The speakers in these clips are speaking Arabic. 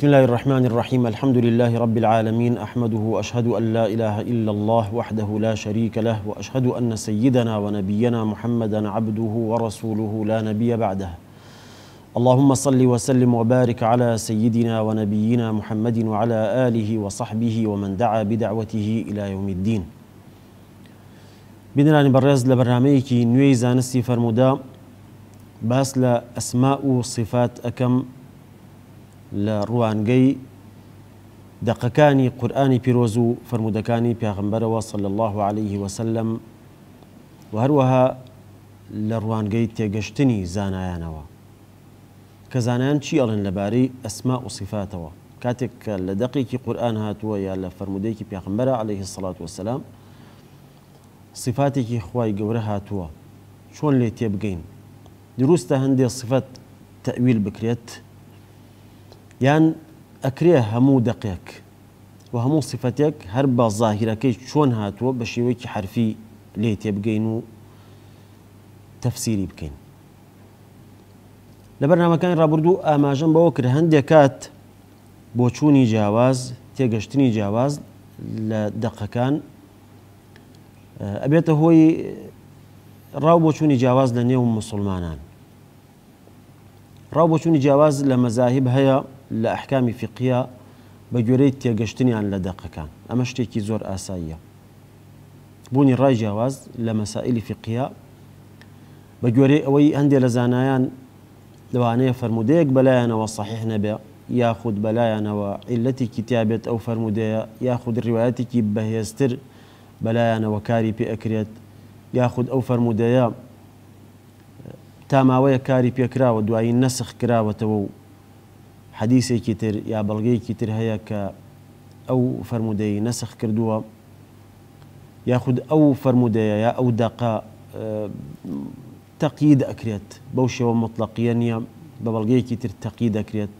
بسم الله الرحمن الرحيم الحمد لله رب العالمين احمده واشهد ان لا اله الا الله وحده لا شريك له واشهد ان سيدنا ونبينا محمدا عبده ورسوله لا نبي بعده اللهم صل وسلم وبارك على سيدنا ونبينا محمد وعلى اله وصحبه ومن دعا بدعوته الى يوم الدين بدنا نبرز لبرنامجي نويزان زانستي فرمودا باس اسماء وصفات اكم لە ڕوانگەی دقەکانی قورآانی پیرۆز و فرمودەکانی پیاغمبەرەوە صل الله عليه وسلم و هەروەها لە ڕوانگەی تێگەشتنی زانایانەوە کە زانایان چی ئەڵن لەبارەی ئەسما وسیفاتەوە کاتێک کە لە دقیکی قورآن هاتووە یا لە فرمودەیەکی پیاغمبەرە عليه سلاات وسلام صفاتێکی خی گەورە هاتووە چۆن لێ تێبگەین دروستە هەندێک صفت تەویل بکرێت یان ئەکرێ هەموو دقێک و هەموو سفتێک هەر بە زاهیرەکەی چۆن هاتووە بە شێوەیەکی حرفی لێ تێبگەین و تەفسیری بکەین لە بەرنامەکانی ڕابردوو ئاماژەم بەوە کرد هەندێک کات بۆ چوونی جیاواز تێگەشتنی جیاواز لە دقەکان ئەبێتە هۆی ڕاو بۆ چوونی جیاواز لە نێو مسلمانان ڕاو بۆ چوونی جیاواز لە مەزاهب هەیە لأحكام فقهية بجريت يا قشتني عن لدقة كان أما شتيكي زور آسائية بوني راي جواز لمسائل فقهية بجوري أوي عندي لزانايان لواني فرموديك بلايانا وصحيح نبي ياخد بلايانا وعلتي كتابة أو فرمودية ياخد رواياتي كبه بهيستر بلايانا وكاري بي أكريت ياخد أو فرمودية تاماوية كاري بي أكرا ودواي النسخ كرا وتو حديثي كتير يا بلغي كتير هەیە کە ئەو فرەرمودەی نەسخ کردووە یاخود ئەو فرەرمودەیە یا ئەو دقا تەقید ئەکرێت بەو شێوە مطلقیە كتير تقييد اكريت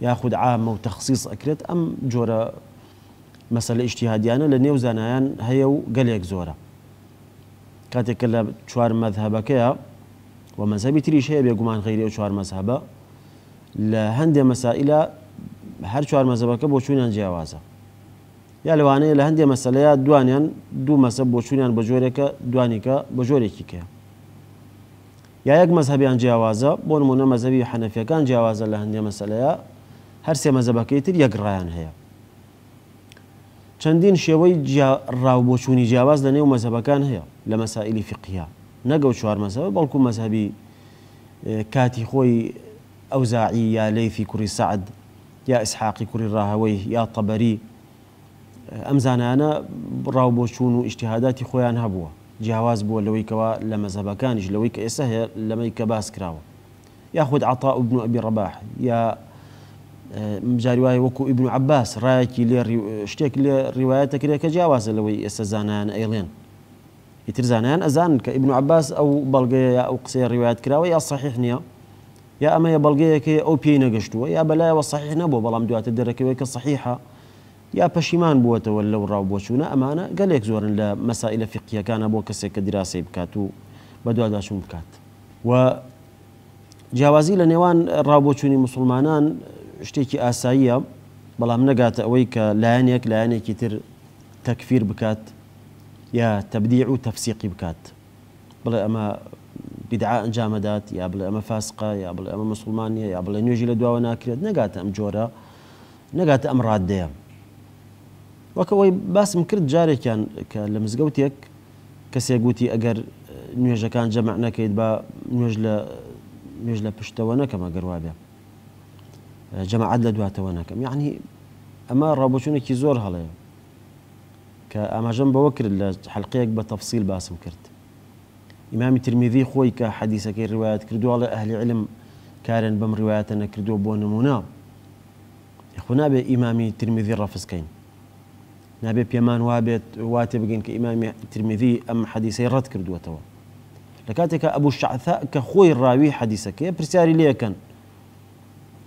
ياخد عام او تخصيص اكريت ام جورا مثلا اجتهادي انا لاني وزنايان هيو نێو زانایان هەیە و گەلێک زۆرە کاتێک کە لە چوار مەذهبەکەیە و مەذهبی تریش هەیە بێگومان لە هەندێ مەسائلە هەر چوار مەزەبەکە بۆ چوونیان جیاوازە یا لەوانەیە لە هەندێ مەسلەیە دوانیان دوو مەسە بۆ چوونیان بە جۆرێکە دوانیکە بە جۆرێکی کێ یا یەک مەزهبیان جیاوازە بۆ نمونە مەزەوی حەنەفیەکان جیاوازە لە هەندێ مەسلەیە هەرسێ مەزەبەکەی تر یەکڕایان هەیە چەندین شێوەی ڕاو بۆچوونی جیاواز لە نێو مەزەبەکان هەیە لە مەسائلی فقیە نەگەڵ چوار مەزەبە بەڵکو مەزهبی کاتی خۆی أوزاعي يا ليثي كري سعد يا إسحاقي كري راهويه يا طبري ئەم أنا راو بوشون چوون خويان هبوا جهواز هەبووە لويك لما زبكانش لويك إسه لما يكباس ئێستا هەیە لەمەی کە باس کراوە یاخود عتا ئوبن و عباس رايكي لي اشتيك لي ڕیواەتەکرێت کە جیاوازە لوي ئێستا زانان أيلين ئیتر زانیان ئەزان عباس او بەڵگەیە او قصير روايات کراوە يا صحيح نيا يا أما يا بلقيك أو بي نقشتوا يا بلا والصحيح نبو بلام دوات الدركة ويك الصحيحة يا بشيمان بوتا ولا وراو بوشونا أمانة قال لك زورن لا مسائل فقهية كان أبو كسيك دراسة بكاتو بدو هذا شو بكات و جوازي لنيوان راو بوشوني مسلمانان شتيكي آسائية بلام نقات ويك لانيك لانيك يتر تكفير بكات يا تبديع وتفسيق بكات بلا أما بدعاء جامدات يا بلا اما فاسقه يا بلا اما مسلمانيه يا بلا نيجي لدوا وناكر نقات ام جورا نقات ام راديا وكوي باس مكرت جاري كان كلمز قوتيك كسي قوتي اجر نيجا كان جمعنا كيد با نيجلا نيجلا بشتا وانا كما قروابيا جمع عدل دواتا وانا كم يعني اما رابوشوني كي زور هلا كاما جنب بوكر الحلقيه بتفصيل باسم كرت امام ترمذي خويك حديثك الروايات كردو على اهل علم كارن بم أنا كردو بو منا اخونا بي امامي ترمذي رفز كين نابي بيمان وابت واتب كين كامامي ترمذي ام حديثي رات كردو توا لكاتك ابو الشعثاء كخوي الراوي حديثك يا برسياري ليه كان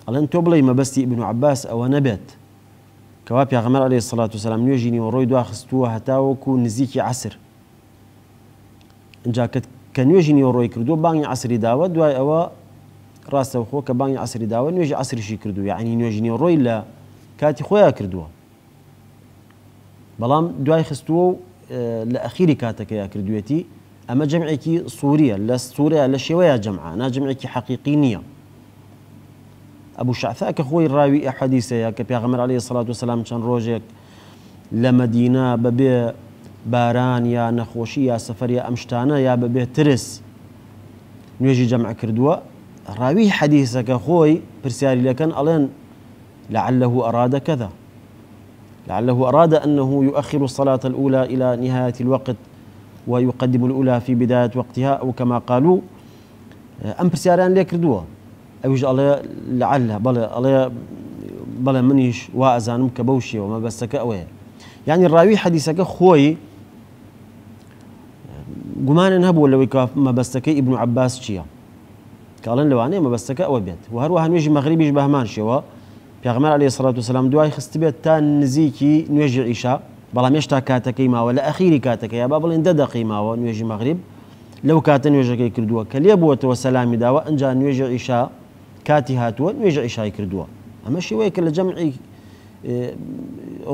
قال انتو بلاي ما بس ابن عباس او نبت كواب يا غمر عليه الصلاه والسلام يجيني ورويد واخستوها تاوكو نزيكي عسر جاكت كان يجي روي كردو باني عصري داوا دواي اوا راس وخو باني عصري داوا نيجي عصري شي كردو يعني نيجي روي لا كاتي خويا كردو بلام دواي خستو آه لاخيري كاتك يا كردويتي اما جمعي كي صوريا لا سوريا لا شوية جمعة انا جمعي كي حقيقي نيا ابو شعثاء كخوي الراوي احاديثه يا كبيغمر عليه الصلاه والسلام كان روجك لمدينه ببيه باران يا نخوشي يا سفر يا أمشتانا يا یا ترس نيجي جمع كردوة راوي حديثك خوي برسالي لكن ألين لعله أراد كذا لعله أراد أنه يؤخر الصلاة الأولى إلى نهاية الوقت ويقدم الأولى في بداية وقتها أو كما قالوا أم برسالي ليك ردوا أوجد الله لعله بلا الله بلا منيش وأزانم كبوشي وما بسك أوي يعني الراوي حديثك خوي گومانن هەبوو لەوەی ما بستك ابن عباس چییە کاڵن انا أنا ئەوە بێت و هەروەها نوێژی مەغریبیش بە هەمان شێوە پێغمەر علی عليه الصلاة والسلام دوای خست بێت تا نزیکی نوێژی ئیشا بەڵام هێشتا کاتەکەی ماوە لە ئەخیری کاتەکە یا با بڵێن دەدەقی ماوە ونيجي مغرب لو کاتە نيجي کردووە کە لێ بووەتەوە سەلامی داوە ئەنج نوێژە ئیشا کاتی هاتووە نوێژە ئیشای کردووە ئەمە شێوەیە کە لە جەمعی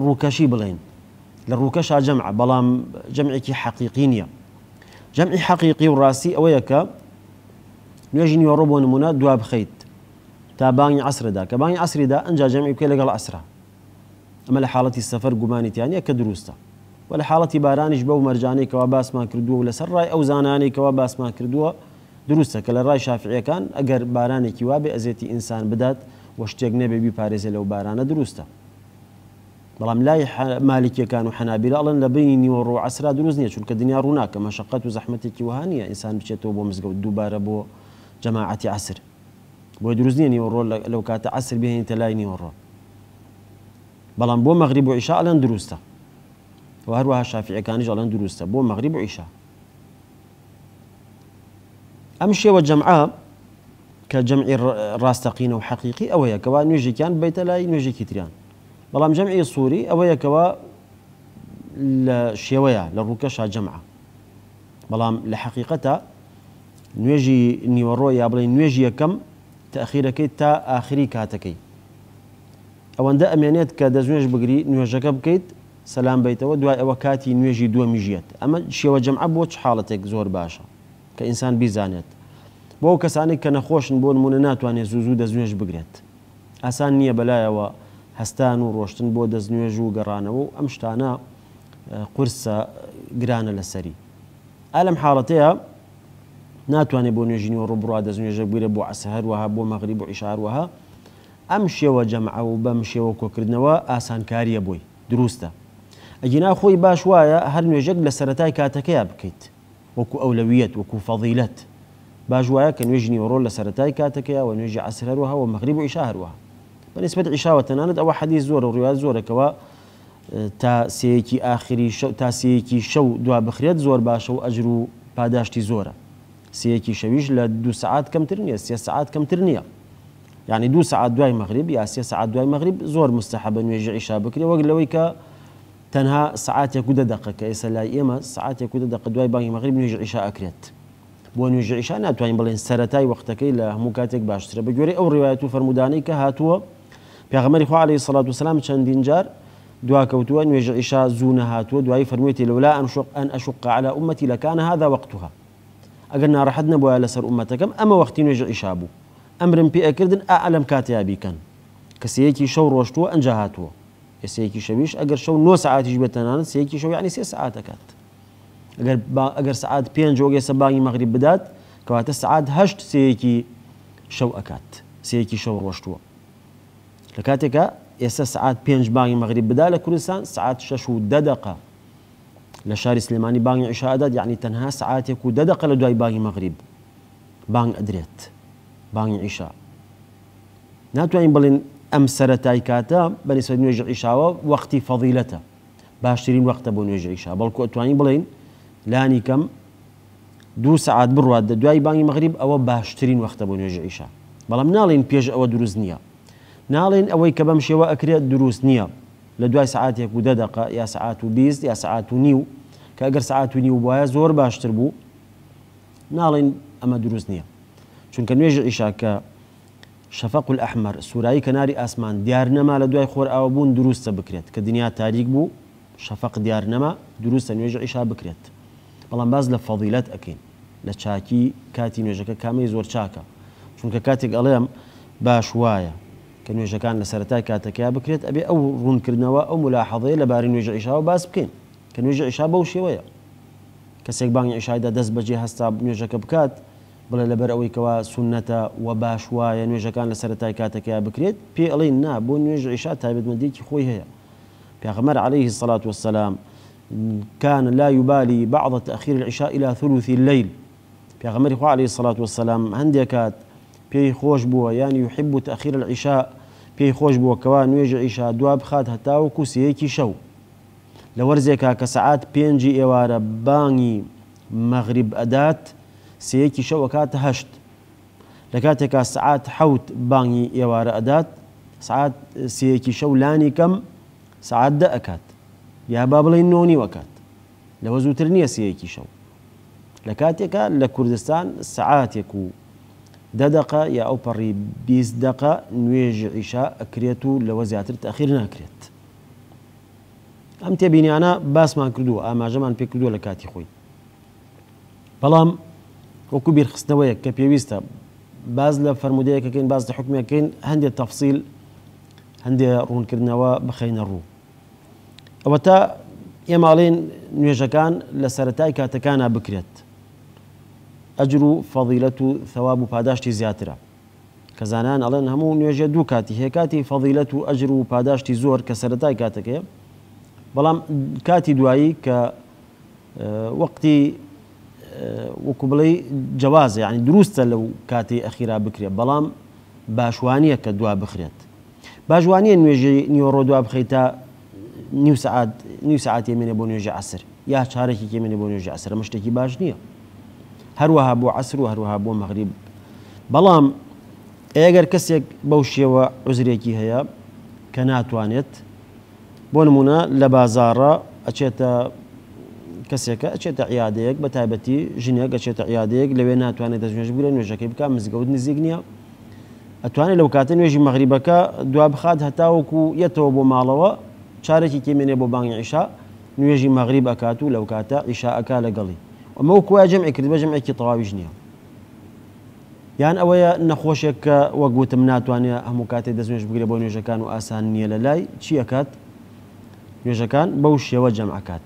ڕووکەشی آه، بڵێن لە ڕووکەشا جەمع بەڵام جەمعێکی حەقیقی جمع حقيقي وراسي ڕاستی نيجين کە نوێژی دواب بۆ تاباني عصر دا كباني عصر دا أنجا جمع عسریدا ئەنج جمعی أما لحالة السفر قماني لە كدروستا ولا حالة کە دروستە مرجاني كواباس ما كردو ولا سراي أو زاناني كواباس ما كردو ئەو كلا راي شافعي كان کە باراني ڕای أزيتي إنسان بدات وە نبي نەبێبی لو لەو بارانە بلام لاي مالکیەکان كانوا حنابلة ئەڵەن لە بینی نیوە عسرا دروزني نییە چونکە روناك ڕووناکە مەشقەت و زەحمەتێکی وهانیە ئینسان بو بۆ مزگەوت عسر بو دروزني نییە لو كانت عسر بهێنیتە لای نیوە بلام بو مغرب وعشاء الله عیشا وهروها دروستە كان هەروەها شافعیەکانیش بو مغرب وعشاء أمشي وجمعاء كجمع ئەم وحقيقي أو هي كوان نجي كان بيت لاي نجي كتريان بەڵام جەمعی سووری ئەوە یەکەوە لە شێوەیە لە ڕووکەشا جەمعە بەڵام لە حەقیقەتە نوێژی نیوەڕۆ یا بڵێ نوێژی یەکەم تەخیرەکەی تا ئاخری کاتەکەی ئەوەندە ئەمێنێت کە دەزنوێژ بگری نوێژەکە بکەیت سەسلام بیتەوە دوای ئەوە کاتی نوێژی دووەمی ژێت ئەمە شێوە جەمع بۆ چ حاڵەتێک زۆر باشە کە ئینسان بیزانێت بۆ کەسانێک کە نەخۆشن بۆ نمونە ناتوانێت زوو زوو دەزنوێژ بگرێت ئاسان نییە بەلایەوە هستان و ڕۆشتن بۆ دەستنوێژ و گەڕانەوە و ئەم شتانە اه، قرسە گرانە لەسەری ئالم حاڵەتەیە ناتوانێت بۆ نوێژینی و ڕوبڕوا بو بگرە و ها بو مغرب و عشار و ها امشی و جمع و و بمشی بەم شێوە کۆکردنەوە ئاسانکاریە بۆی دروستە ئەگینا خۆی باش وای هر هەر لسرتای لە سەتای و کو اولویت و کو فضیلت باش وای کنیوژنی و رول لسرتای ڕۆل و سەتای کاتەکەیە و ها و مغرب و عشار و ها بالنسبة لعشاء وتناند أو حديث زور ورياض زور كوا تا سيكي آخري شو تا سيكي شو دعاء بخريات زور باشو أجرو بعداش تزوره سيكي شويش لدو ساعات كم ترنية سي ساعات كم ترنية يعني دو ساعات دواي مغرب يا سي ساعات دواي مغرب زور مستحب أن عشاء بكري وقل لويك تنها ساعات يكود دقة كيس لا يما ساعات يكود دقة دواي باقي مغرب يجي عشاء أكريت بون يجي عشاء ناتوين بلين سرتاي وقتك إلى مكاتك باش تربي أو رواية فرمودانيك هاتوا پیغمبر خو علیه الصلاة والسلام چندین جار دعا كوتوا نويج عشاء زونا هاتوا دعای فرميتي لولا أن شق أن أشق على أمتي لكان هذا وقتها اگر أجرنا رحدنا على سر أمتكم أما وقتي نويج عشاء بو أمر بي أكردن أعلم كاتيا بكن كسيكي شو روشتو ان جهاتو سيكي شويش اگر شو نو ساعات جبتنا سيكي شو يعني سي ساعات كات با اگر ساعات بين جوجي سباعي مغرب بدات كوات ساعات هشت سيكي شو أكات سيكي شو روشتو لە يس ساعات بينج باغي مغرب بدال كرسان ساعات ششو سعات لشاري سليماني باغي عشاء شاری يعني تنها ساعات یعنی تەنها لدواي باغي مغرب لە أدريت بانگی عشاء ناتو ئەدرێت بلين أم سرتاي كاتا بني سەرەتای کاتە عشاء نوێژ عیشاوە وەختی وقت باشترین وەختە عشاء نوێژ عیشا بەڵکو ئەتوانی بڵین لانی کەم دوو سعات بڕوات دە دوای بانگی مەغریب ئەوە باشترین وەختە بۆ نوێژ عیشا بەڵام ناڵین پێش ئەوە ناڵێن ئەوەی کە بەم شێوە ئەکرێت دروست نییە لە دوای سعاتێک و دەدق یا سعات و بیست یا سعات و نیو کە ئەگەر سعات و نیو وایە زۆر باشتر بوو ناڵێن ئەمە دروست نییە چونکە نوێژ ئیشاکە شەفق و ئەحمەر سوورایی کەناری ئاسمان دیار نەما لە دوای خۆر ئاوە بوون دروستە بکرێت کە دنیا تاریک بوو شەفق دیار نەما دروستە نوێژ ئیشا بکرێت بەڵام باز لە فەضیلەت ئەکەین لە چاکی کاتی نوێژەکە کامی زۆر چاکە چونکە کاتێک ئەڵێم باش وایە کە نوێژەکان لە سەرەتای کاتەکەیا بکرێت ئەبێ ئەو أو ئەو ملاحەڵەیە لەباری نوێژە ئیشاوە باس بکەین کە نوێژە ئیشا بەو شێوەیە کەسێک بانگی ئیشایدا دەست بەجێ بجي هاستا بکات كبكات بلا ئەوەی کەوا سونەتە و باش وایە نوێژەکان لە سەرەتای کاتەکەیا بكريت بي ألي نا بۆ نوێژە ئیشا خوي هي هەیە غمر عليه الصلاة والسلام كان لا يبالي بعض تأخير العشاء إلى ثلث الليل پیغمبر غمر عليه الصلاة والسلام كات بي خوش بو يعني يحب تأخير العشاء پێی خۆش بووکەوە نوێژە ئیشا دوا بخات هەتاوەکو سەیەکی شەو لە وەرزێکا کە سەعات پێنجی ئێوارە بانگی مەغریب ئەدات سەیەکی شەو کاتە هەشت لە کاتێکا سەعات حەوت بانگی ئێوارە ئەدات سعات سەیەکی شەو لانی کەم سعات دە ئەکات یا با بڵین نۆنی وەکات لەوە زووتر نییە سەیەکی شەو لە کاتێکە لە کوردستان سەعاتێک و دەدەقا یا ئەو پەڕی بیست دقا نوێژی ئیشا ئەکرێت و لەوە زیاتر تاخیر ناکرێت ئەم تێبینیانە باسمان کردووە ئاماژەمان پێ کردووە لە کاتی خۆی بەڵام وەکو بیرخستنەوەیەک کە پێویستە باز لە فرەرمودەیەکەکەین باز لە حکمەکەین هەندێک تەفسیل هەندێک ڕوونکردنەوە بخینە ڕوو ئەوە تا ئێماڵین نوێژەکان لە سەتای کاتەکانە بکرێت ئەجر فضيلة فەضیلەت و ثەواب كزانان پاداشتی زیاترە کە زانان ئەڵێن هەموو نوێژە دوو کاتی هێکاتی فەضیلەت و ئەجر و پاداشتی زۆر کە سەرەتای کاتەکەی بەڵام کاتی دوایی کە اه، وەقتی اه، وەکو بڵێ جوازە یعنی دروستە لەو کاتی ئەخیرا بکرێت بەڵام باشوانیە کە دوا بخرێت باژوانیە نوێژی نیۆڕۆ دوا بخیتە نیو سعات نیو سعاتی منێ بۆ نوێژە عسر یا چارێکی منێ بۆ عسر مشتێکی باش نيو هەروەها بۆ عسر و هەروەها بۆ مەغریب بەڵام ئەگەر کەسێک بەو شێوە عزرێکی هەیە کە ناتوانێت بۆ نمونە لە بازارە ئەچێتە کەسێکە ئەچێتە عیادەیەک بە تایبەتی ژنیەک ئەچێتە عیادەیەک لەوێ ناتوانێت دەژێژ بووە نوێژەکەی بکە مزگەوت نزیک نییە ئەتوانێت لەو کاتە نوێژی مەغریبەکە دوا بخات هەتاوەکو یەتەوە بۆ ماڵەوە چارێکی کێمێنێ بۆ بانگی عیشا نوێژی مەغریب ئەکات و لەو کاتە ئیشاعەکە لەگەڵی جمعي کووا جمعی کرد بە جمعێکی يعني تەواویش نییە یان ئەوەیە نەخۆشێک کە وەگوتم ناتوانێت هەموو کاتێک دەستێش بگرێ بۆ نوێژەکان و ئاسان نییە لە لای چیەکات نوێژەکان بەو شێوە جەمعکات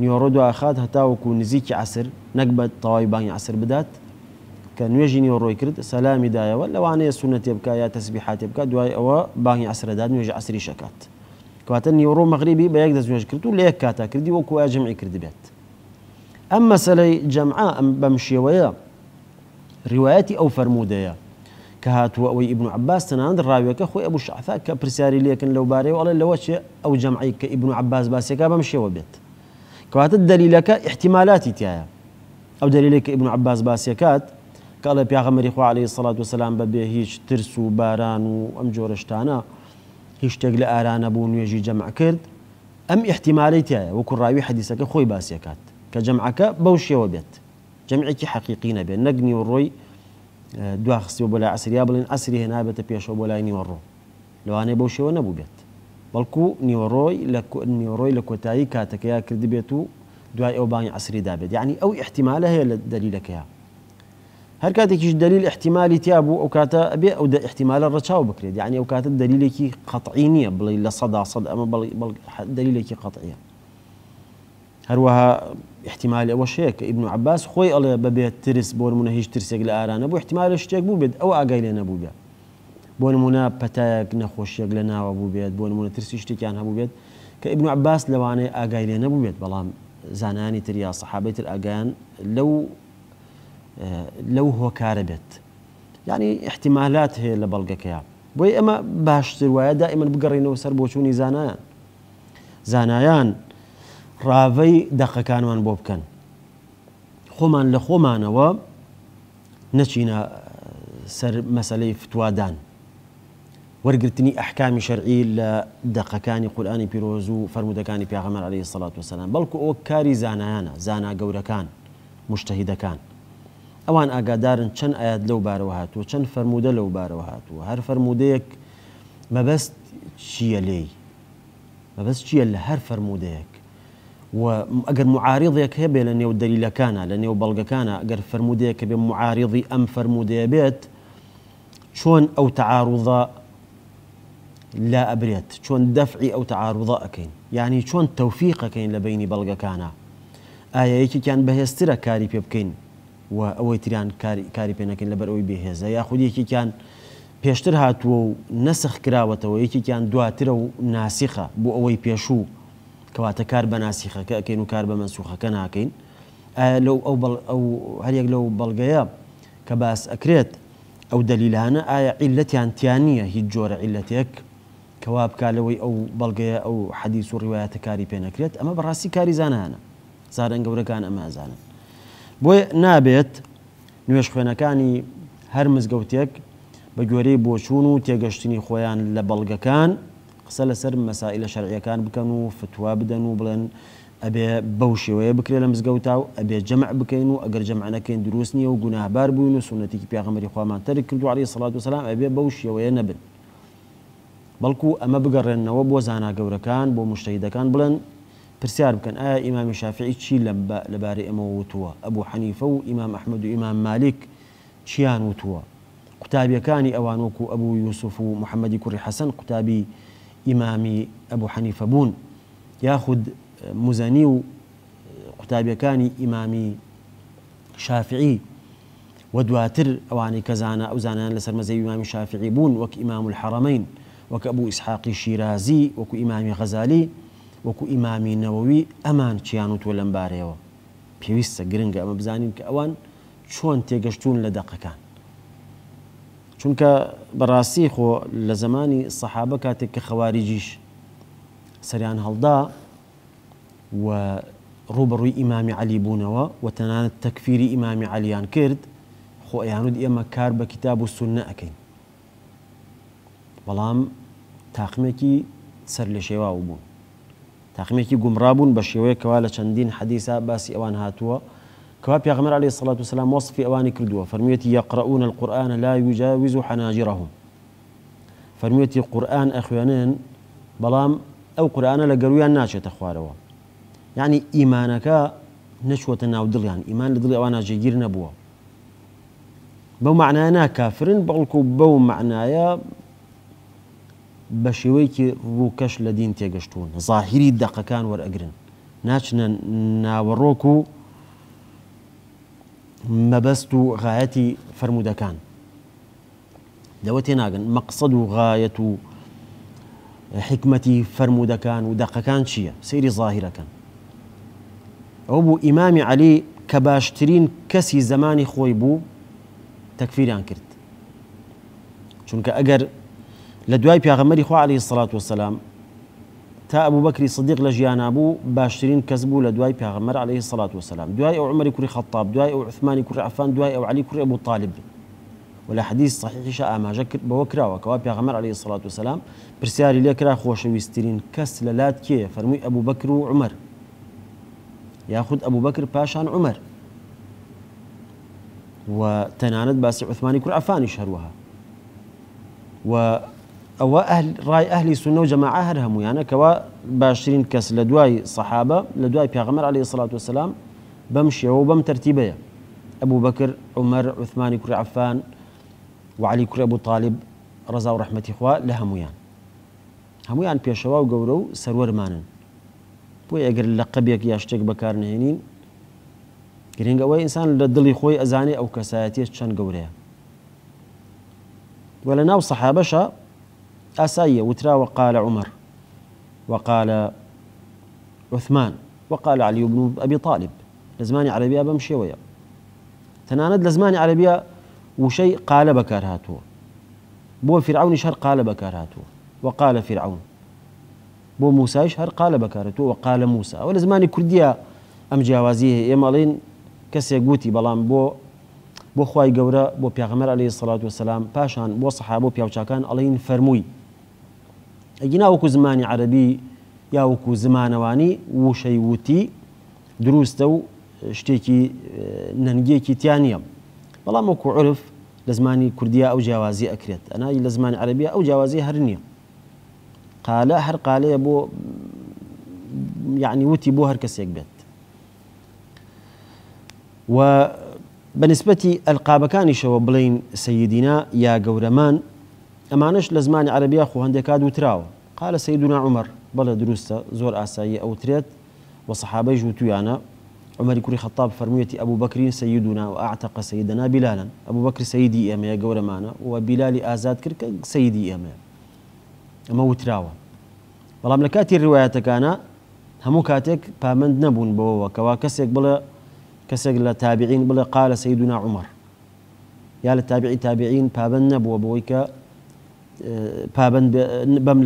نیۆڕۆ دوخات هەتاوەکو نزیکی عسر نەک بە تەواوی عسر بدات كان نوێژی نیۆڕۆی کرد سەلامی دایەوە لەوانەیە سونەتێ بکە یا تەسببی حاتێ بکە دوای ئەوە بانگی عسرەداد نوێژە عسری شکات کەواتە نیۆڕۆ مەغریبی بە یەک دەست نوێژ کرد و لە یەک کاتا کردی وەکو أما مسألة جمعاء بمشي ويا رواياتي أو فرمودة يا كهات وي ابن عباس تناند الراوي كأخو أبو شعثاء كبرساري لكن لو باري والله لو وش أو جمعي كابن عباس بس يا كابا مشي وبيت كهات الدليل كاحتمالاتي تيا أو دليلك ابن عباس بس يا كات قال يا غمر إخوة عليه الصلاة والسلام ببي هيش ترسو باران وأمجورش تانا هيش تقل أرانا بون يجي جمع كرد أم احتمالاتي تيا وكل راوي حديثك خوي بس يا كات كجمعك بوشي وبيت جمعك حقيقينا نبي نجني والروي دواخس وبلا عسر يابلن عسر هنا بتبيش وبلا ني ورو لو انا بوشي ونبو بيت بلكو ني وروي لك ني وروي لك وتاي كاتك يا كرد بيتو دواء او باني عسر دابد يعني او احتمالها هي دليلك يا هر كاتك يش دليل احتمالي تيابو او كاتا ابي او دا احتمال الرشاو بكريد يعني او كاتا دليل كي قطعيني بلا صدى صدى اما بل دليل كي قطعيه هروها احتمال اول شيء ابن عباس خوي الله بەبێت ترس بون نمونە ترسك ترسێک لە احتمال اش احتمالە شتێک بوو بێت ئەو ئاگای لێ نەبوو بێت بۆ نمونە پەتایەک نەخۆشیەک لە ناوە بوو بێت بۆ نمونە ترسی شتێکیان هەبوو عباس لواني ئاگای لێ نەبوو بێت بەڵام تريا تریا الاجان لو لو هو كاربت يعني احتمالات هي احتیمالات يا بوي اما باش ئەمە دائما بقرينو سربوشوني بگەڕینەوە سەر ڕاوەی دەقەکانمان بۆ بکەن خۆمان لە و نەچینە آه، سر مەسلەی فتوادان وەرگرتنی ئەحکامی شەرعی لە دەقەکانی قولانی بيروزو و فەرمودەکانی پیاغەمەر عليه سڵات وسلام بەڵکو ئەو کاری زانایانە زانا قورا گەورەکان مشتەهیدەکان كان ئاگادارن چەند ئاات لەو بارەوە هاتووە چەند فەرمودە لەو بارەوە هاتووە هەر ما بس چییە لێی مەبەست چییە لە هەر فەرمودەیەک و ئەگەر معارضێک هەبێ لە كان دەلیلەکانە لە نێو بەڵگەکانە ئەگەر فرموودەیەکە بێ معارضی أم فرموودەیە بێت چۆن أو تەعاروضە لا ئەبرێت چۆن دەفعی او تعارضا ئەەکەین یعنی چۆن تەوفیقەکەین لە بینی بەڵگەکانە ئایا یەکێکیان بەهێسترە کاری پێ بکەین و ئەوەی كاري کاری پێنەکەین لەبەر به بێهێزە یا خودیەکێکیان كان بيشترها و نسخ کراوەتەوە یەکێکیان كان و ناسخه بو اوي بيشو کەواتە کار بە ناسیخەکە ئەکەین و کار بە مەسوخەکە ناکەین لەو ئەو ئەو هەرێک لەو بەڵگەیە کە باس ئەکرێت ئەو دەلیلانە ئایا عیلەتیان تیانە هیچ جۆرە عیلەتێک کەوا بکالەوەی ئەو بەڵگەیە ئەو حەدیث و ڕیواەتە کاری پێنەکرێت ئەمە بەڕاستی کاری زانانە زارەنگەورەکان ئەمازانن بۆیە نابێت نوێش خوێنەکانی هەر مزگەوتێک بە گوێرەی بۆچوون و تێگەشتنی خۆیان لە بەڵگەکان قسە سر مسائل شرعيه كان بكنو فتوى بدنو بلن ابي بوشي ويا شێوەیە بکرێ لە مزگەوتا و ئەبێ جەمع بکەین و ئەگەر جەمعانەکەین دروست نییە كي گوناهبار بووین و سنەتێکی پیاغەمەری خوامان تەرک کرد و علی سڵات وسلام ئەبێ بەو شێوەیە نەبن بەڵکو ئەمە بگەڕێنەوە بۆ زاناگەورەکان بۆ مشتەیدەکان بڵێن پرسیار بکەن ئایا ئیمامی شافعی چی لەبارەی ئەمە وتووە ئەبوو حەنیفە و ئیمام ئەحمد و ئیمام مالک چیان وتووە قوتابیەکانی ئەوان وەکو ئەبوو یوسف و محەممەدی کوڕی حەسەن ئیمامی أبو حنيفة بون ياخد موزانی و قوتابیەکانی ئیمامی شافعي ودواتر أواني كزانا أو زانا لسر مزي مەزەی شافعي بون وك إمام الحرمين وك أبو إسحاق الشيرازي وك إمام غزالي وك إمام نووي أمان ئەمان تولن باريو تۆ لەم أما پێویستە كأوان شون تيقشتون کە ئەوان چونکە بەڕاستی خۆ لە زمانی سەحابە کاتێک کە خەواریجیش سەریان هەڵدا و ڕوبڕووی ئیمامی علی بوونەوە و تەنانەت تەکفیری ئیمامی علیان کرد خۆ ئەیانود ئێمە کار بە کتاب و سونە ئەەکەین بەڵام تاقمێکی سەر لە شێوا بوون تاقمێکی گومڕابوون بە شێوەیە کەوا لە چەندین حەدیسا باسی ئەوان هاتووە كوا بيغمر عليه الصلاة والسلام وصف في أواني كردوا فرميتي يقرؤون القرآن لا يجاوز حناجرهم فرميتي قرآن أخوانين بلام أو قرآن لقرويان ناشئة أخواروا يعني إيمانك نشوة ناو يعني إيمان لدل أوانا جيجير نبوه بەو معنانا کافرن بقولكو بو معنایە بە شێوەیەکی ڕووکەش لە دین تێگەشتون زاهری دەقەکان وەرەگرن ناچنە ما بستو غايتي فرمودەکان لەوە تێناگەن مەقصد مقصد غایەت حكمتي حکمەتی فرمودەکان و دەقەکان چییە سەیری ظاهیرەکەن ئەو بوو ئیمامی علی کە باشترین کەسی زمانی خۆی بوو تەکفیران کرد چونکە خو عليه الصلاة والسلام تا ابو بكر صديق لە ابو باشرين کەس لدواي بيغمر عليه الصلاه والسلام دواي او عمر كري خطاب دواي او عثمان كري عفان دواي او علي كري ابو طالب ولا حديث صحيح شاء ما جكر بوكرا وكوا بيغمر عليه الصلاه والسلام پرسیاری لێ خوش خۆشەویستترین کەس لە لات کێ ابو بكر وعمر ياخد ابو بكر ئەبوو عمر پاشان عمەر و تەنانەت باسی عثمانی کوری و او اهل راي سونە و جەماعە هرهم هەمویانە يعني كوا باشرين كاس لدواي صحابه لدواي بيغمر عليه الصلاه والسلام بمشي وبم ترتيبيه ابو بكر عمر عثمان كري عفان وعلي كري ابو طالب رضا ورحمه اخوا لهم يعني. يعني لە هم هەمویان بيشوا و سرور و بو بۆی اللقب يك ياشتك بكار شتێک بەکارنهێنین قوي انسان لدل دڵی ازاني او ئەو شان چەند ولا وە صحابه شا ئاساییە وترا وقال عمر وقال عثمان وقال علي بن أبي طالب لزمان عربية بمشي ويا تناند لزمان عربية وشي قال بكار هاتو بو فرعون شهر قال بكار هاتو وقال فرعون بو موسى شهر قال هاتو وقال موسى ولزماني كردية أم جاوازيه يمالين كسي قوتي بلان بو بو خواي گەورە بو بيغمر عليه الصلاة والسلام باشان بو صحابو بيوشاكان پیاوچکان فرموي ئەگینا وەکو زمانی عربی یا وەکو زمانەوانی وشەی وتی دروستە و شتێکی نەنگەیەکی تیان نیە بەڵام وەکو عرف لە زمانی او ئەو جیاوازی ئەکرێت ئەنای لە زمانی عربیا ئەو جیاوازی هەر نییە قالە هەر قالەیە بۆ یعنی وتی بۆ هەر کەسێک بێت و بەنسبەتی ئەلقابەکانیشەوە بڵین سیدینا یا گەورەمان امانش لزمان زمانی خو خۆ هەندێکات وتراوە قال سيدنا عمر دروس زور زۆر ئاسایی ئەوترێت وصحابەی ژووتویانە عمەری عمر خەتاب خطاب ئەبوو ابو بكر سيدنا واعتق سيدنا بلالا ابو بكر سيدي ئێمەیە گەورەمانە و بیلالی وبلال ازاد كرك سيدي ئێمەیە اما وتراو والله لە کاتی ڕواەتەکانە هەموو کاتێک پامەند نەبوون بەوەوە کەوا کەسێک بڵێ کەسێک بلا تابعین بڵێ عمر يا لە تابعين بابن نبو نەبووە پابند بەم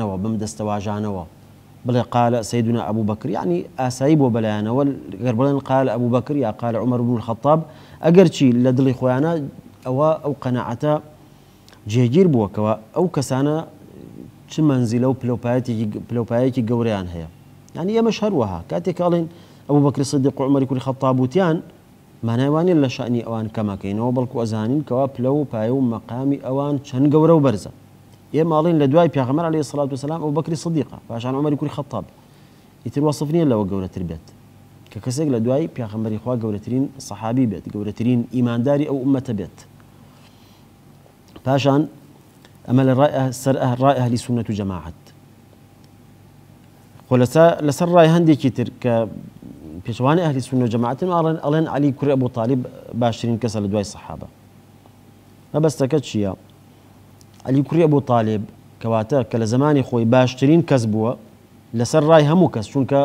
و بم و بل قال سيدنا أبو بكر يعني اسايب و بەلایانەوە گەر قال أبو بكر يا قال عمر بن الخطاب ئەگەر لدلي خوانا او او ئەوە جيجير بوكوا او كسانا تمنزل او بلوبايتي بلوبايتي و هي يعني يا مشهر وها هەروەها ابو بكر الصديق بەکر سدی قومەری الخطاب وتيان مانایوانی لە شانی شأني أوان كما ئەزانین کەوا پلە كواب لو بايو مقام أوان شن گەورە و يا مالين لدواي دوای پیاغمەر لە سڵات وسلام ئەو بەکری صدیقا پاشان ئەمەری کوری خەتاب ئیتر وەصف نیە لەوە گەورەتر بێت کە کەسێک لە دوای پیاغمبەری خوا گەورەترین سەحابی بێت گەورەترین ئیمانداری ئەو ئومەتە بێت پاشان ئەمە لە سەر ڕای ئەهلی سونەت و جەماعەت خۆ لەسەر ڕای بيشوان أهل السنة و جەماعتن علي ئەڵێن أبو طالب باشرين كسل دواي الصحابة ما بس سەحابە مەبەستەکە چییە؟ علی کوڕی ئەبوو تاالب کەواتە کە لە زمانی خۆی باشترین کەس بووە لەسەر ڕای هەموو کەس چونکە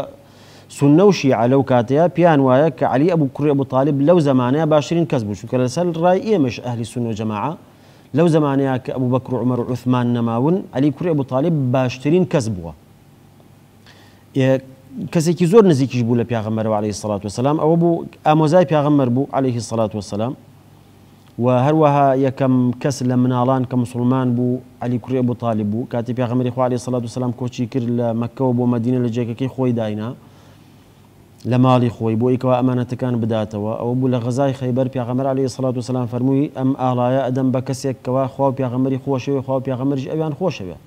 سنەوشی علە و کاتەیە پیان وایە أبو علی ئەبوو کوڕی ئەبوو تاالب لەو زمانەیە باشترین کەس بوو چونکە لەسەر ڕای ئێمەش ئەهلی سون و جەماعە لەو زمانەیە کە ئەبوو بەکر عمەر و عثمان نەماون علی کەسێکی زۆر نزیکیش بوو لە پیاغەمەرەوە عليه الصلاه وسلام ئەوە بوو ئامۆزای پیاغەمەر بوو عليه سلاات وسلام و هەروەها یەکەم کەس لە مناڵان کە مسلمان بوو علی کوڕێ بۆ تاالب بوو کاتی پیاغەمەری خوا عليه سلاات وسلام کۆچی کرد لە مەکەەوە بۆ مدینە لە جێکەکەی خۆی داینا لە ماڵی خۆی بۆ ئیکەوە ئەمانەتەکان بداتەوە ئەو بوو لە غەزای خەیبەر پیاغەمەر عليه سلاات وسلام فەرمووی ئەم ئاڵایە ئەدەم بە کەسێکەوە خوا پیاغەمەری خۆشەوە خوا پیاغەمەرش ئەویان خۆشەوە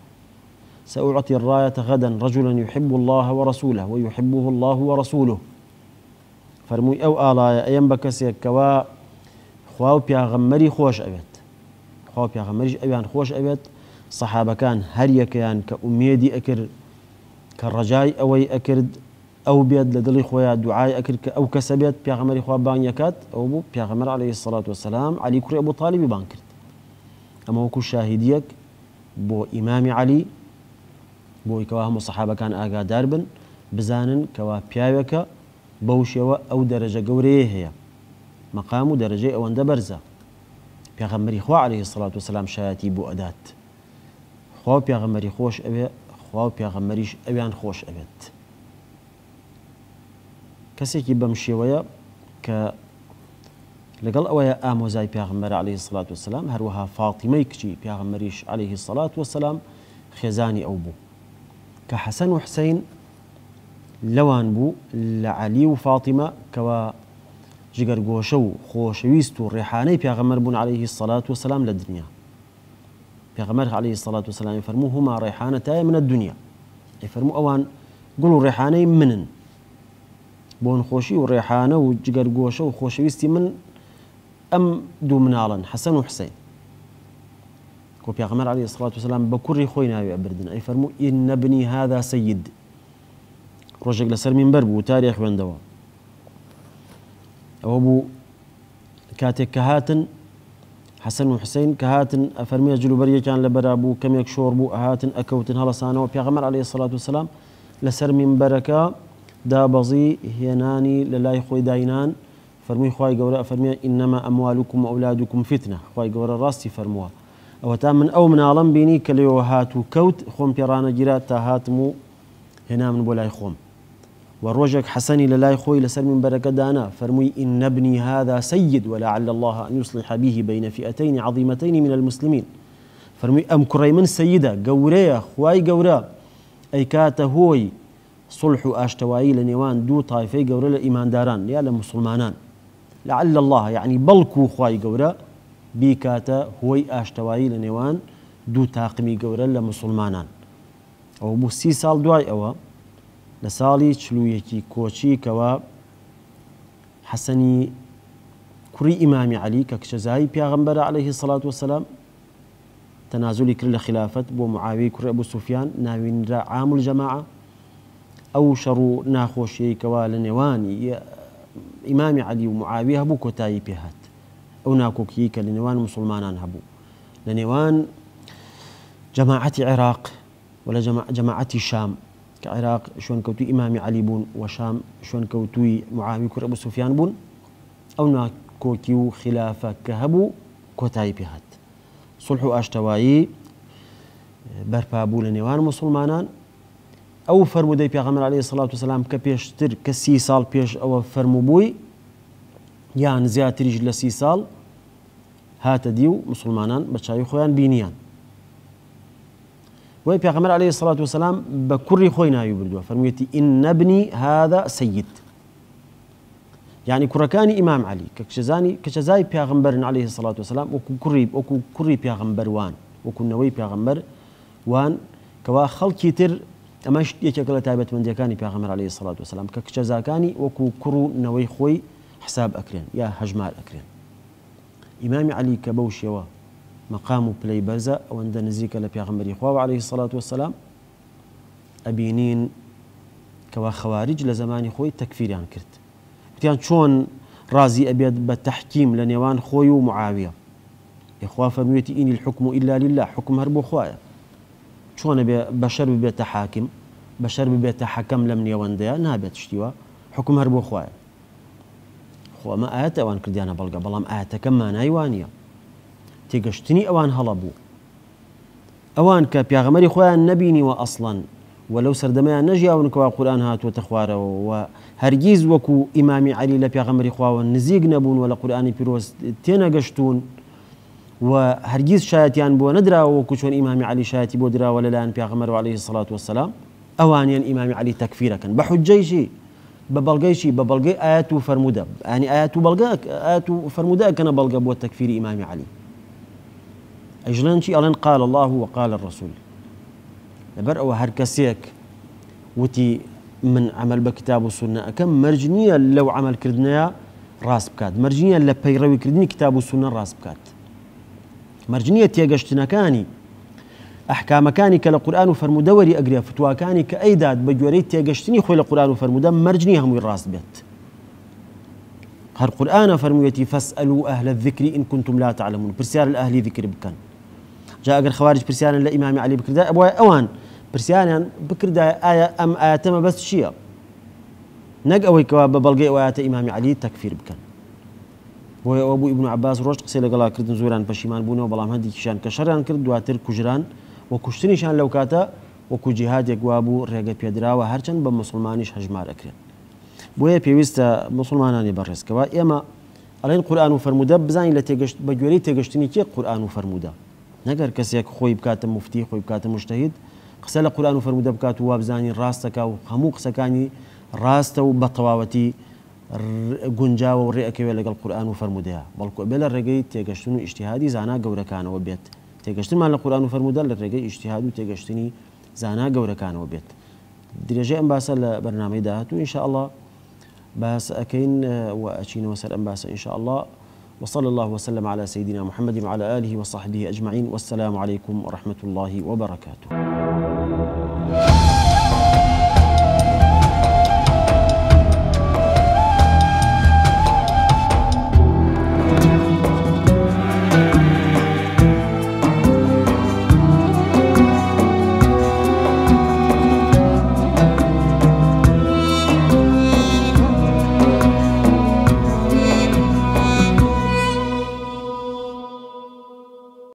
سأعطي الراية غدا رجلا يحب الله ورسوله ويحبه الله ورسوله فرموي أو آلايا أيام بكسي كوا خواو غمري خوش أبيت خواو بيغمريش أبيان خوش أبيت صحابة كان هر يكيان كأميدي أكر كرجاي أوي أكرد أو بيد لدلي خويا دعاي أكر أو كسبيت غمري خوا بان يكات أو بو غمر عليه الصلاة والسلام علي كري أبو طالب بانكرت أما وكو شاهديك بو إمام علي بۆ ئەوکەوا هەموو كان ئاگادار داربن بزانن كوا پیاوێکە بەو شێوە ئەو دەرەجە گەورەیە هەیە مەقام و دەرەجێ ئەوەندە بەرزە پێغەمەری خوا عليه سڵات و سلام شایەتی بۆ ئەدات خوا و پێغەمەری خۆش ئەوێ خوا خوش پێغەمەریش كسي كي بمشي ويا ك شێوەیە اويا لەگەڵ ئەوەیە ئامۆزای عليه سڵات وسلام هەروەها فاتیمەی کچی پیاغمەریش عليه الصلاه والسلام خزاني او بو كحسن وحسين لوان بو لعلي وفاطمة كوا جيجر و خوشويستو ريحاني بيغمر بون عليه الصلاة والسلام للدنيا بيغمر عليه الصلاة والسلام يفرمو هما ڕێحانە من الدنيا يفرمو أوان قولوا ريحاني منن بون خوشي وريحانة وجيجر و خوشويستي من أم دوو مناڵن حەسەن كو بيغمر عليه الصلاة والسلام بكري خوينا يا بردن أي فرمو إن ابني هذا سيد رجل لسر من برب وتاريخ وين دوا أو أبو كاتك كهاتن حسن وحسين كهاتن أفرمي أجلو بريا كان لبرابو كم يكشور بو أهاتن أكوتن هلا هلسانة وبيغمر عليه الصلاة والسلام لسر من بركة دابزي هيناني للاي خوي داينان فرمي خواي قورا فرمي إنما أموالكم وأولادكم فتنة خواي قورا راسي فرموها او ئەوەتا من ئەو مناڵم بینی کە لێەوە هات و کەوت خۆم پێڕانەگیرا تا هاتم و هێنا من بۆ لای خۆم و ڕۆژێک حەسەنی لە لای خۆی لەسەر من بەرەکەدانا فەرمووی ئین نەبنی هذا سید ولعل الله أن يصلح به بين فئتين عظيمتين من المسلمين فەرمووی ام کوڕی من سەیدە گەورەیە خوای گەورە ئەی کاتە هۆی صلح و ئاشتەوایی لە نێوان دوو تایفەی گەورە لە یا لە مسلمانان لعل الله يعني بلكو خوای گەورە بیکاتە هۆی ئاشتەوایی لە نێوان دوو تاقمی گەورە لە مسلمانان ئەو بوو سی ساڵ دوای ئەوە لە ساڵی چلوویەکی کۆچی کەوە حەسەنی کوڕی ئیمامی علی کە کچەزایی پیاغمبەر عليهەیه سڵات وسلام تەنازلی کرد لە خلافەت بۆ معاوی کوڕە بوو سوفیان ناوینرا عامل جەماعە ئەو شەڕ و ناخۆشیەکەوە لە نێوانی ئیمامی علی و معاوی هەبوو کۆتایی پێهات ئەو ناکۆکی کە لە نێوان مسلمانان هەبوو لە نێوان جماعة عێراق و لە جەماعەتی شام کە عێراق شوێنکەوتوی ئیمامی علی بوون و شام أبو سفيان بون بسوفیان كوكيو خلافة ناکۆکی كوتاي خلافە کە هەبوو کۆتایی پێ هات سڵح و ئاشتەوایی بەرپابوو لە نێوان مسلمانان ئەو فەرمودەی پێغەمەر علی سڵات وسلام کە پێشتر کە سی ساڵ یان زیاتریش لە سی سال هات دی و مسلمانان بە چاوی خۆیان بینیان وی پێغەمەر عليه سڵات وسلام بە کوڕی خۆی ناوی بردووە فەرموویەتی ئین نەبنی هذا سید یعنی يعني کوڕەکانی ئیمام علی کە کچەزانی کەچەزای پیاغمبەرن عليه سڵات وسلام وەکو کوڕی وان کوڕی پیاغمبەروان وەکوونەوەی پیاغمبەر وان کەوا خەڵکی تر ئەمەش یەکێک لە تایبەتمەندیەکانی پیاغمبەر عليه سڵات وسلام کە کچەزاکانی وەکو کوڕ و نەوەی خۆی حساب أكرين يا هجمال أكرين إمام علي کە بەو بلاي بازا و پلەی بەرزە ئەوەندە نزیکە عليه الصلاة والسلام أبينين كوا خوارج لە خوي تكفير يعني كرت بتيان شون رازي أبيض بتحكيم لنيوان خوي ومعاوية إخوة فميتي إني الحكم إلا لله حكم هربو خوايا شون بشر بەشەر حاكم بشر بەشەر ببێتە حەکەم لەم نێوەندەیە نابێت حكم هربو خوايا خو ما آت وان كرديانا بلغا بلام آت كم أنا أيوانيا تيجشتني أوان هلبو أوان كا بيغمري خويا النبيني وأصلا ولو سردمايا نجي أو نكوى القرآن هات وتخوار و هرجيز وكو إمامي علي لا بيغمري خويا ونزيق نبون ولا قرآن بيروس تينا قشتون وهرجيز شاياتيان بو ندرا وكوشون إمامي علي شاياتي بودرا ولا لان بيغمر عليه الصلاة والسلام اوانيا يعني إمامي علي تكفيرا كان بحجيشي ببلغيشي ببلغي آيات فرمودا يعني آيات وبلغاك آيات فرمودا كان بلغة بو تكفير إمام علي أجلان شي ألين قال الله وقال الرسول لبرأ وهركسيك وتي من عمل بكتاب وسنة كم مرجنية لو عمل كردنا راس بكات مرجنية لبيروي كردني كتاب وسنة راس بكات مرجنية تيجاشتنا كاني احكام کە لە قورآن و فەرمودەوەری ئەگرێ فتوواکانی کە ئەیداد بە گوێرەی تێگەشتنی مرجني لە قورآن بيت فەرمودە مەرجنی هەمووی ڕاست بێت هەر قورآە كنتم لا تعلمون پرسیار الاهل ذكر بكان جاء اجر خوارج خەوارج الامام علي بكر دا ابو اوان ئەوان بكر دا ئایا آية ام ئاەتەمە آية بس چییە نەک ئەوەی کەوا بە بەڵگەی ئەوایەتە ئیمامی علی تەکفیر بکەن عباس ڕۆژ قسەی لەگەڵا زوران بشيمان بونو بوونەوە بەڵام هەندێکیشان کە كشران كرد واتر كجران و کوشتنیشان لەو کاتە وەکو جیهادێک وابوو ڕێگەت پێدراوە هەرچەند بە مسلمانیش هەژمار ئەکرێن بۆیە پێویستە مسلمانانی بەڕێزکەوە ئێمە ئەڵێن قورآن و فرەرموودە بزانین لە تێگەشت بە گوێرەی تێگەشتنی کێ قورآن و فرەرموودە نەگەر کەسێک خۆی بکاتە مفتی خۆی بکاتە مشتهید قسە لە قورآن و فرەرموودە بکات و وابزانین ڕاستەکە و هەموو قسەکانی ڕاستە و بە تەواوەتی گونجاوە و ڕێەکەوێت لەگەڵ قورآن و فرەرموودەیە بەڵکو بێ لە ڕێگەی تێگەشتن و ئیشتیهادی زانا گەورەکانەوە تێگەشتمان مال القرآن و فرەرمودە لە ڕێگەی ئیشتیهاد و تێگەشتنی زانا گەورەکانەوە بێت درێژێ ئەم باسە لە بەرنامەی داهات اه، و انشاءله باس ئەەکەین وأچینەوە سەر ئەم باسە انشاءله وصلى الله وسلم على سيدنا محمد وعلى آله وصحبه أجمعين والسلام عليكم ورحمة الله وبركاته